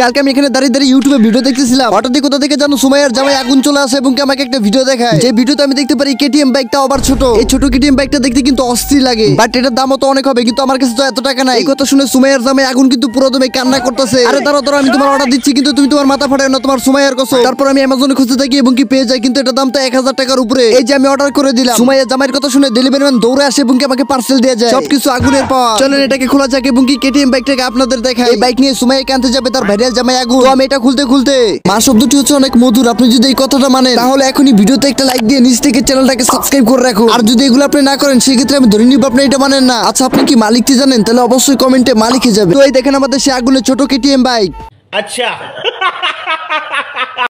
কালকে আমি এখানে দাঁড়িয়ে দাঁড়িয়ে ইউটিউবে ভিডিও দেখতেছিলাম হঠাৎই কোথা থেকে জানো সুমাইয়ার জামাই আগুন চলে আসে এবং আমাকে একটা ভিডিও দেখায় যে ভিডিওতে আমি দেখতে পারি কেটিএম বাইকটা আবার ছোট এই ছোট কেটিএম বাইকটা দেখতে কিন্তু অস্থির লাগে বাট এটার দামও তো অনেক হবে কিন্তু আমার কাছে তো এত টাকা নাই এই কথা শুনে সুমাইয়ার জামাই আগুন কিন্তু পুরো কান্না করতেছে আরে দাঁড়ো দাঁড়ো আমি তোমার অর্ডার দিচ্ছি কিন্তু তুমি তোমার মাথা ফাটাই না তোমার সুমাইয়ার কসম তারপর আমি অ্যামাজনে খুঁজতে থাকি এবং কি পেয়ে যাই কিন্তু এটার দাম তো এক হাজার টাকার উপরে এই যে আমি অর্ডার করে দিলাম সুমাইয়ার জামাইয়ের কথা শুনে ডেলিভারি ম্যান দৌড়ে আসে এবং আমাকে পার্সেল দিয়ে যায় সবকিছু আগুনের পাওয়া চলেন এটাকে খোলা যাক এবং কি কেটিএম বাইকটাকে আপনাদের দেখায় এই বাইক নিয়ে সুমাইয়া কানতে যাবে তার ভাই ভাইরাল জামাই আগুন তো আমি এটা খুলতে খুলতে মা শব্দটি হচ্ছে অনেক মধুর আপনি যদি এই কথাটা মানেন তাহলে এখনই ভিডিওতে একটা লাইক দিয়ে নিচ থেকে চ্যানেলটাকে সাবস্ক্রাইব করে রাখুন আর যদি এগুলো আপনি না করেন সেক্ষেত্রে আমি ধরে নিব আপনি এটা মানেন না আচ্ছা আপনি কি মালিককে জানেন তাহলে অবশ্যই কমেন্টে মালিকে যাবে তো এই দেখেন আমাদের সে আগুনের ছোট কেটিএম বাইক আচ্ছা